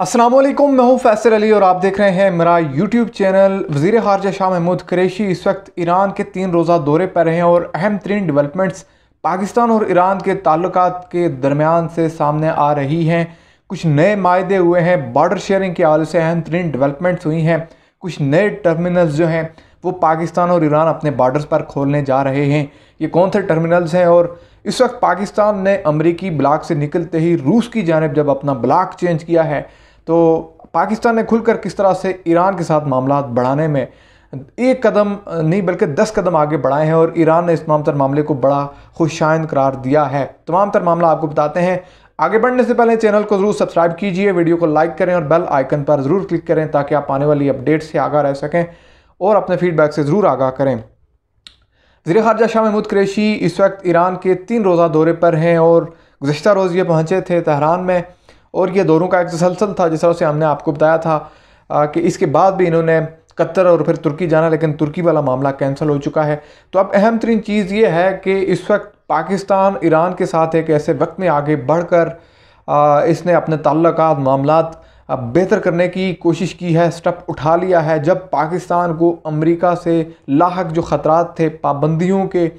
असलम मैं हूँ फैसल अली और आप देख रहे हैं मेरा यूट्यूब चैनल वजीर खारजा शाह महमूद क्रेशी इस वक्त ईरान के तीन रोज़ा दौरे पर हैं और अहम तरीन डेवलपमेंट्स पाकिस्तान और ईरान के ताल्लुक के दरमियान से सामने आ रही हैं कुछ नए माहे हुए हैं बॉर्डर शेयरिंग के हवाले से अहम तरीन डेवलपमेंट्स हुई हैं कुछ नए टर्मिनल्स जो हैं वो पाकिस्तान और ईरान अपने बॉर्डर्स पर खोलने जा रहे हैं ये कौन से टर्मिनल्स हैं और इस वक्त पाकिस्तान ने अमरीकी ब्लाक से निकलते ही रूस की जानब जब अपना ब्लाक चेंज किया है तो पाकिस्तान ने खुलकर किस तरह से ईरान के साथ मामला बढ़ाने में एक कदम नहीं बल्कि दस कदम आगे बढ़ाए हैं और ईरान ने इस तमाम तर मामले को बड़ा खुशाइन करार दिया है तमाम तर मामला आपको बताते हैं आगे बढ़ने से पहले चैनल को जरूर सब्सक्राइब कीजिए वीडियो को लाइक करें और बेल आइकन पर ज़रूर क्लिक करें ताकि आप आने वाली अपडेट से आगा रह सकें और अपने फीडबैक से ज़रूर आगाह करें वजी खारजा शाह महमूद क्रेशी इस वक्त ईरान के तीन रोज़ा दौरे पर हैं और गुज्तर रोज़ ये पहुँचे थे तहरान में और ये दोनों का एक तसलसल था जिस तरह से हमने आपको बताया था कि इसके बाद भी इन्होंने कतर और फिर तुर्की जाना लेकिन तुर्की वाला मामला कैंसिल हो चुका है तो अब अहम तरीन चीज़ ये है कि इस वक्त पाकिस्तान ईरान के साथ एक ऐसे वक्त में आगे बढ़ कर इसने अपने ताल्लुक मामला बेहतर करने की कोशिश की है स्टेप उठा लिया है जब पाकिस्तान को अमेरिका से लाक जो ख़तरात थे पाबंदियों के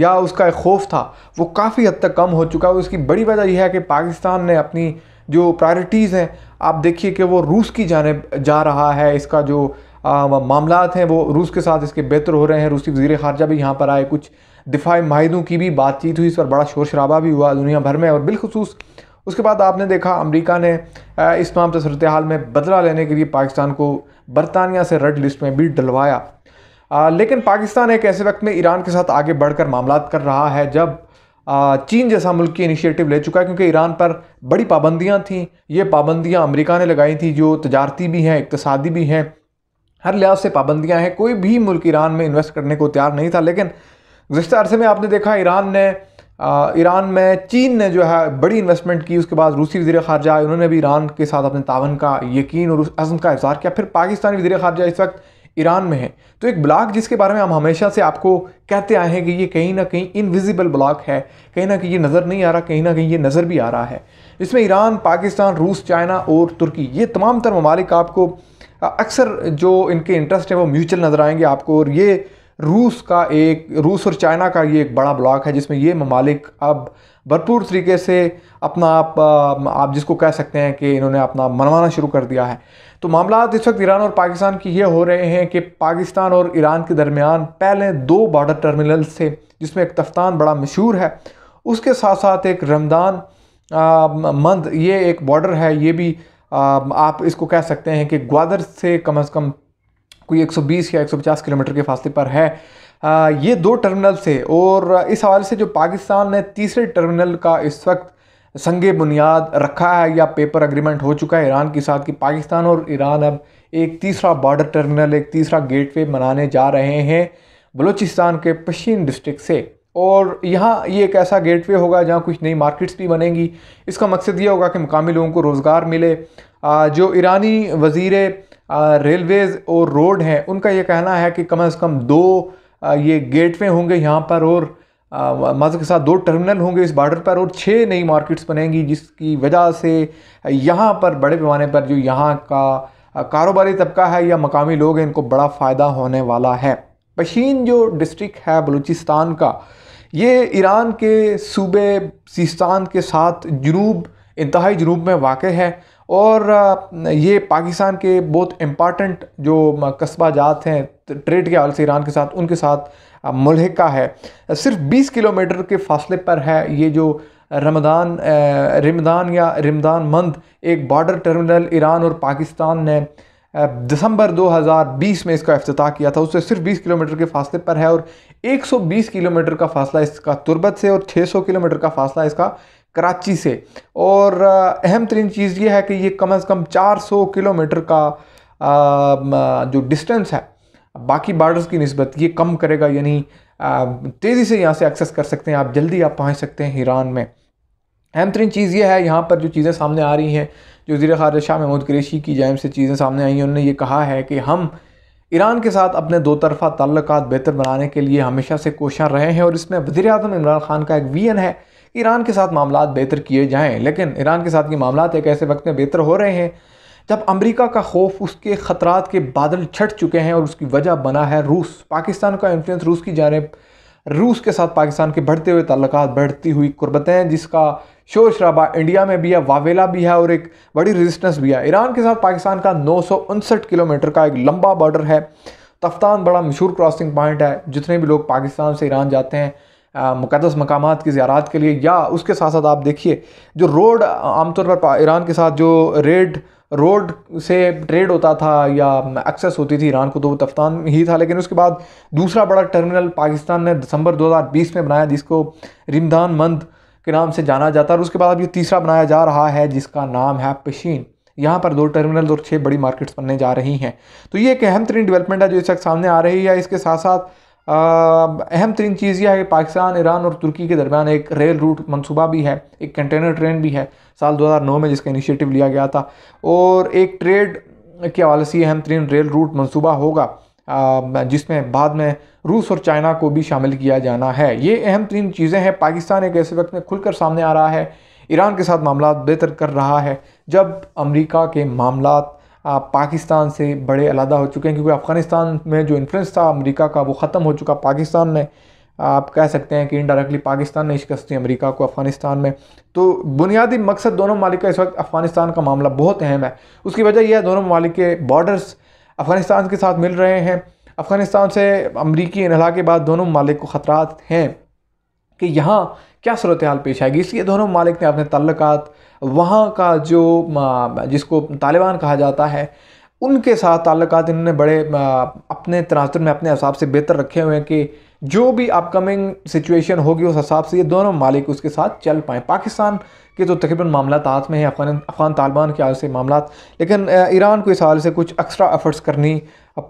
या उसका एक खौफ था वो काफ़ी हद तक कम हो चुका है उसकी बड़ी वजह यह है कि पाकिस्तान ने अपनी जो प्रायोरिटीज़ हैं आप देखिए कि वो रूस की जाने जा रहा है इसका जो मामला हैं वो रूस के साथ इसके बेहतर हो रहे हैं रूसी वजीर खारजा भी यहाँ पर आए कुछ दिफाई माहिदों की भी बातचीत हुई इस पर बड़ा शोर शराबा भी हुआ दुनिया भर में और बिलखसूस उसके बाद आपने देखा अमेरिका ने इस तमाम सूरत हाल में बदला लेने के लिए पाकिस्तान को बरतानिया से रेड लिस्ट में भी डलवाया लेकिन पाकिस्तान एक ऐसे वक्त में ईरान के साथ आगे बढ़कर मामला कर रहा है जब चीन जैसा मुल्क की इनिशिएटिव ले चुका है क्योंकि ईरान पर बड़ी पाबंदियाँ थीं ये पाबंदियाँ अमेरिका ने लगाई थी जो तजारती भी हैं इकतसादी भी हैं हर लिहाज से पाबंदियाँ हैं कोई भी मुल्क ईरान में इन्वेस्ट करने को तैयार नहीं था लेकिन गुजशत अरसे में आपने देखा ईरान ने ईरान में चीन ने जो है बड़ी इन्वेस्टमेंट की उसके बाद रूसी वजी खारजा उन्होंने भी ईरान के साथ अपने तावन का यकीन और उस अज़म का इजहार किया फिर पाकिस्तानी वजी खारजा इस वक्त ईरान में है तो एक ब्लॉक जिसके बारे में हम हमेशा से आपको कहते आए हैं कि ये कहीं ना कहीं इनविजिबल ब्लॉक है कहीं ना कहीं ये नज़र नहीं आ रहा कहीं ना कहीं ये नज़र भी आ रहा है इसमें ईरान पाकिस्तान रूस चाइना और तुर्की ये तमाम तर ममालिक आपको अक्सर जो इनके इंटरेस्ट हैं वो म्यूचुअल नज़र आएंगे आपको और ये रूस का एक रूस और चाइना का ये एक बड़ा ब्लॉक है जिसमें ये ममालिक अब भरपूर तरीके से अपना आप आप जिसको कह सकते हैं कि इन्होंने अपना मनवाना शुरू कर दिया है तो मामला इस वक्त ईरान और पाकिस्तान की ये हो रहे हैं कि पाकिस्तान और ईरान के दरमियान पहले दो बॉर्डर टर्मिनल्स थे जिसमें एक तफ्तान बड़ा मशहूर है उसके साथ साथ एक रमदान मंद ये एक बॉर्डर है ये भी आ, आप इसको कह सकते हैं कि ग्वादर से कम अज़ कम कोई 120 या 150 किलोमीटर के फासले पर है ये दो टर्मिनल थे और इस हवाले से जो पाकिस्तान ने तीसरे टर्मिनल का इस वक्त संग बुनियाद रखा है या पेपर अग्रीमेंट हो चुका है ईरान के साथ कि पाकिस्तान और ईरान अब एक तीसरा बॉर्डर टर्मिनल एक तीसरा गेटवे बनाने जा रहे हैं बलूचिस्तान के पश्चिम डिस्ट्रिक्ट से और यहाँ ये एक ऐसा गेटवे होगा जहाँ कुछ नई मार्केट्स भी बनेंगी इसका मकसद ये होगा कि मकामी लोगों को रोज़गार मिले जो ईरानी वज़ी रेलवेज़ और रोड हैं उनका ये कहना है कि कम अज़ कम दो ये गेट वे होंगे यहाँ पर और मज़ के साथ दो टर्मिनल होंगे इस बॉर्डर पर और छः नई मार्केट्स बनेंगी जिसकी वजह से यहाँ पर बड़े पैमाने पर जो यहाँ का कारोबारी तबका है या मकामी लोग हैं इनको बड़ा फ़ायदा होने वाला है पशीन जो डिस्ट्रिक्ट है बलूचिस्तान का ये ईरान के सूबे सिस्तान के साथ जनूब इंतहाई जनूब में वाक़ है और ये पाकिस्तान के बहुत इम्पॉर्टेंट जो कस्बा जात हैं ट्रेड के हवाले से ईरान के साथ उनके साथ मुलहका है सिर्फ 20 किलोमीटर के फासले पर है ये जो रमदान रमदान या रमदान मंद एक बॉर्डर टर्मिनल ईरान और पाकिस्तान ने दिसंबर 2020 में इसका अफ्ताह किया था उससे सिर्फ 20 किलोमीटर के फासले पर है और 120 किलोमीटर का फासला इसका तुरबत से और 600 किलोमीटर का फासला इसका कराची से और अहम तरीन चीज़ ये है कि ये कम अज़ कम 400 किलोमीटर का जो डिस्टेंस है बाकी बार्डर्स की नस्बत ये कम करेगा यानी तेज़ी से यहाँ से एक्सेस कर सकते हैं आप जल्दी आप पहुँच सकते हैं ईरान में अहम तरीन चीज़ ये है यहाँ पर जो चीज़ें सामने आ रही हैं जो वजी ख़ार शाह महमूद क्रेशी की जैम से चीज़ें सामने आई हैं उन्होंने ये कहा है कि हम ईरान के साथ अपने दो तरफ़ा ताल्लुक बेहतर बनाने के लिए हमेशा से कोशा रहे हैं और इसमें वजी अजम इमरान खान का एक वी है ईरान के साथ मामला बेहतर किए जाएँ लेकिन ईरान के साथ ये मामला एक ऐसे वक्त में बेहतर हो रहे हैं जब अमेरिका का खौफ उसके ख़तरात के बादल छट चुके हैं और उसकी वजह बना है रूस पाकिस्तान का इन्फ्लुएंस रूस की जानब रूस के साथ पाकिस्तान के बढ़ते हुए तल्लक बढ़ती हुई कुर्बतें जिसका शोर शराबा इंडिया में भी है वावेला भी है और एक बड़ी रेजिस्टेंस भी है ईरान के साथ पाकिस्तान का नौ किलोमीटर का एक लंबा बॉर्डर है तफ्तान बड़ा मशहूर क्रॉसिंग पॉइंट है जितने भी लोग पाकिस्तान से ईरान जाते हैं मुकदस मकाम की ज़्यारत के लिए या उसके साथ साथ आप देखिए जो रोड आमतौर पर ईरान के साथ जो रेड रोड से ट्रेड होता था या एक्सेस होती थी ईरान को तो वो तफ्तान ही था लेकिन उसके बाद दूसरा बड़ा टर्मिनल पाकिस्तान ने दिसंबर 2020 में बनाया जिसको रिमदान मंद के नाम से जाना जाता है और उसके बाद अब ये तीसरा बनाया जा रहा है जिसका नाम है पशीन यहाँ पर दो टर्मिनल और छः बड़ी मार्केट्स बनने जा रही हैं तो ये एक अहम तरीन डेवलपमेंट है जो इस वक्त सामने आ रही है इसके साथ साथ अहम तरीन चीज़ यह है कि पाकिस्तान ईरान और तुर्की के दरमियान एक रेल रूट मनसूबा भी है एक कंटेनर ट्रेन भी है साल 2009 में जिसका इनिशिएटिव लिया गया था और एक ट्रेड के हवाले से अहम तरीन रेल रूट मनसूबा होगा जिसमें बाद में रूस और चाइना को भी शामिल किया जाना है ये अहम तरीन चीज़ें हैं पाकिस्तान एक ऐसे वक्त में खुलकर सामने आ रहा है ईरान के साथ मामला बेहतर कर रहा है जब अमरीका के मामला आप पाकिस्तान से बड़े अलहदा हो चुके हैं क्योंकि अफ़गानिस्तान में जो इन्फ्लुएंस था अमेरिका का वो ख़त्म हो चुका पाकिस्तान ने आप कह सकते हैं कि इनडायरेक्टली पाकिस्तान ने शिकस्त दी अमेरिका को अफ़गानिस्तान में तो बुनियादी मकसद दोनों ममालिक का इस वक्त अफ़गानिस्तान का मामला बहुत अहम है उसकी वजह यह है दोनों ममालिक के बॉर्डर्स अफ़गानिस्तान के साथ मिल रहे हैं अफ़गानिस्तान से अमरीकी इनला के बाद दोनों ममालिक को खतरा हैं कि यहाँ क्या सूरत हाल पेश आएगी इसलिए दोनों मालिक ने अपने तल्लक वहाँ का जो जिसको तालिबान कहा जाता है उनके साथ ताल्लुकात इन्होंने बड़े अपने तनातर में अपने हिसाब से बेहतर रखे हुए हैं कि जो भी अपकमिंग सिचुएशन होगी उस हिसाब से ये दोनों मालिक उसके साथ चल पाएँ पाकिस्तान के तो तकरीबन मामला हाथ में हैं अफगान अफगान तालिबान के हाल से मामला लेकिन ईरान को इस हाल से कुछ एक्स्ट्रा एफर्ट्स करनी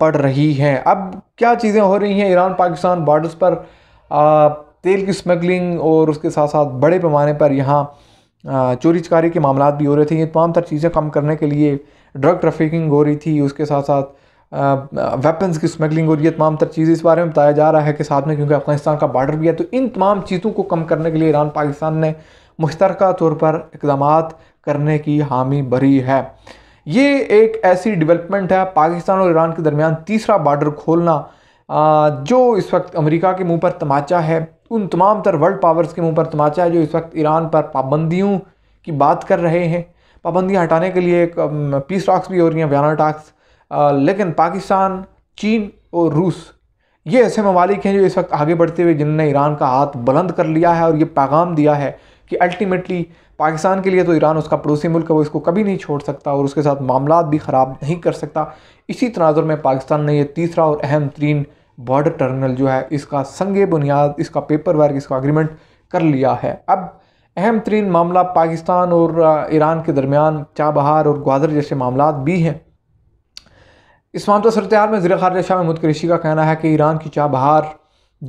पड़ रही हैं अब क्या चीज़ें हो रही हैं ईरान पाकिस्तान बॉर्डर्स पर आ, तेल की स्मगलिंग और उसके साथ साथ बड़े पैमाने पर यहाँ चोरी चकारी के मामला भी हो रहे थे ये तमाम तर चीज़ें कम करने के लिए ड्रग ट्रैफिकिंग हो रही थी उसके साथ साथ वेपन्स की स्मगलिंग हो रही है तमाम तर चीज़ें इस बारे में बताया जा रहा है कि साथ में क्योंकि अफगानिस्तान का बॉर्डर भी है तो इन तमाम चीज़ों को कम करने के लिए ईरान पाकिस्तान ने मुश्तर तौर पर इकदाम करने की हामी भरी है ये एक ऐसी डिवेलपमेंट है पाकिस्तान और ईरान के दरमियान तीसरा बार्डर खोलना जो इस वक्त अमेरिका के मुंह पर तमाचा है उन तमाम तर वर्ल्ड पावर्स के मुंह पर तमाचा है जो इस वक्त ईरान पर पाबंदियों की बात कर रहे हैं पाबंदियाँ हटाने के लिए एक पीस टॉक्स भी हो रही हैं बयाना टॉक्स लेकिन पाकिस्तान चीन और रूस ये ऐसे ममालिक हैं जो इस वक्त आगे बढ़ते हुए जिनने ईरान का हाथ बुलंद कर लिया है और ये पैगाम दिया है कि अल्टीमेटली पाकिस्तान के लिए तो ईरान उसका पड़ोसी मुल्क है वो इसको कभी नहीं छोड़ सकता और उसके साथ मामला भी ख़राब नहीं कर सकता इसी तनाज़र में पाकिस्तान ने यह तीसरा और अहम तरीन बॉर्डर टर्मिनल जो है इसका संग बुनियाद इसका पेपर वर्क इसका अग्रीमेंट कर लिया है अब अहम तरीन मामला पाकिस्तान और ईरान के दरमियान चाबहार और ग्वादर जैसे मामला भी हैं इस मामला सरत्यार में ज़र खारजा शाह महमूद कृषि का कहना है कि ईरान की चाबहार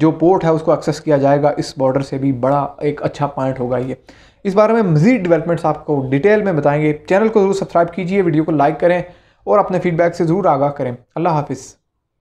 जो पोर्ट है उसको एक्सेस किया जाएगा इस बॉर्डर से भी बड़ा एक अच्छा पॉइंट होगा ये इस बारे में मज़ीद डेवलपमेंट्स आपको डिटेल में बताएंगे चैनल को ज़रूर सब्सक्राइब कीजिए वीडियो को लाइक करें और अपने फीडबैक से ज़रूर आगाह करें अल्लाह हाफिज़